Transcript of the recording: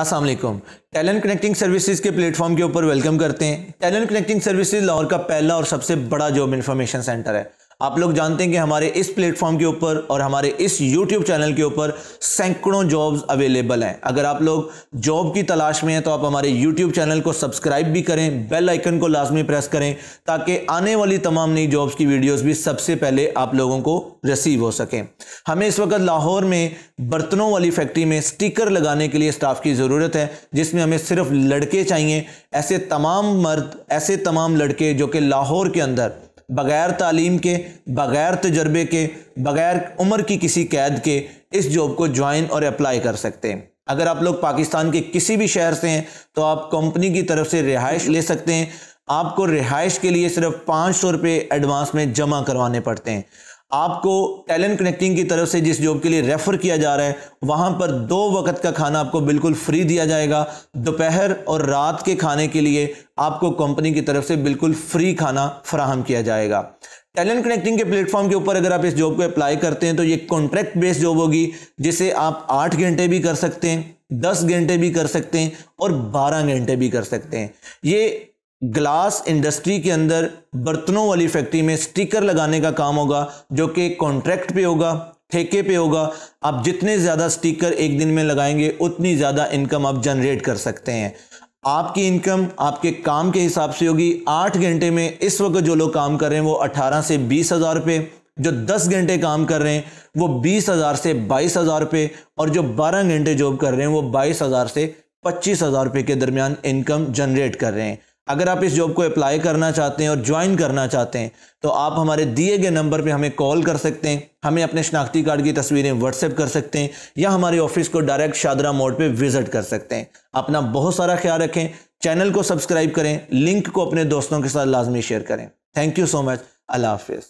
अस्सलाम वालेकुम talent connecting services के प्लेटफॉर्म के ऊपर वेलकम करते हैं टैलेंट कनेक्टिंग सर्विसेज लाहौर का पहला और सबसे बड़ा जॉब इन्फॉर्मेशन सेंटर है आप लोग जानते हैं कि हमारे इस प्लेटफॉर्म के ऊपर और हमारे इस यूट्यूब चैनल के ऊपर सैकड़ों जॉब्स अवेलेबल हैं अगर आप लोग जॉब की तलाश में हैं तो आप हमारे यूट्यूब चैनल को सब्सक्राइब भी करें बेल आइकन को लाजमी प्रेस करें ताकि आने वाली तमाम नई जॉब्स की वीडियोज़ भी सबसे पहले आप लोगों को रिसीव हो सकें हमें इस वक्त लाहौर में बर्तनों वाली फैक्ट्री में स्टिकर लगाने के लिए स्टाफ की ज़रूरत है जिसमें हमें सिर्फ लड़के चाहिए ऐसे तमाम मर्द ऐसे तमाम लड़के जो कि लाहौर के अंदर बग़ैर तालीम के बग़ैर तजर्बे के बग़ैर उम्र की किसी कैद के इस जॉब को ज्वाइन और अप्लाई कर सकते हैं अगर आप लोग पाकिस्तान के किसी भी शहर से हैं तो आप कंपनी की तरफ से रिहाइश ले सकते हैं आपको रिहाइश के लिए सिर्फ पाँच सौ रुपये एडवांस में जमा करवाने पड़ते हैं आपको टैलेंट कनेक्टिंग की तरफ से जिस जॉब के लिए रेफ़र किया जा रहा है वहाँ पर दो वक्त का खाना आपको बिल्कुल फ्री दिया जाएगा दोपहर और रात के खाने के लिए आपको कंपनी की तरफ से बिल्कुल फ्री खाना फ्राहम किया जाएगा टैलेंट कनेक्टिंग के प्लेटफॉर्म के ऊपर अगर आप इस जॉब को अप्लाई करते हैं तो ये कॉन्ट्रैक्ट बेस्ड जॉब होगी जिसे आप आठ घंटे भी कर सकते हैं दस घंटे भी कर सकते हैं और बारह घंटे भी कर सकते हैं ये ग्लास इंडस्ट्री के अंदर बर्तनों वाली फैक्ट्री में स्टिकर लगाने का काम होगा जो कि कॉन्ट्रैक्ट पे होगा ठेके पे होगा आप जितने ज़्यादा स्टिकर एक दिन में लगाएंगे उतनी ज़्यादा इनकम आप जनरेट कर सकते हैं आपकी इनकम आपके काम के हिसाब से होगी आठ घंटे में इस वक्त जो लोग काम कर रहे हैं वो अठारह से बीस हज़ार रुपये जो दस घंटे काम कर रहे हैं वो बीस हज़ार से बाईस हज़ार रुपये और जो बारह घंटे जॉब कर रहे हैं वो बाईस हज़ार से पच्चीस हज़ार रुपये के दरमियान इनकम जनरेट कर रहे हैं अगर आप इस जॉब को अप्लाई करना चाहते हैं और ज्वाइन करना चाहते हैं तो आप हमारे दिए गए नंबर पे हमें कॉल कर सकते हैं हमें अपने शनाख्ती कार्ड की तस्वीरें व्हाट्सएप कर सकते हैं या हमारे ऑफिस को डायरेक्ट शादरा मोड पे विजिट कर सकते हैं अपना बहुत सारा ख्याल रखें चैनल को सब्सक्राइब करें लिंक को अपने दोस्तों के साथ लाजमी शेयर करें थैंक यू सो मच अल्लाह हाफिज़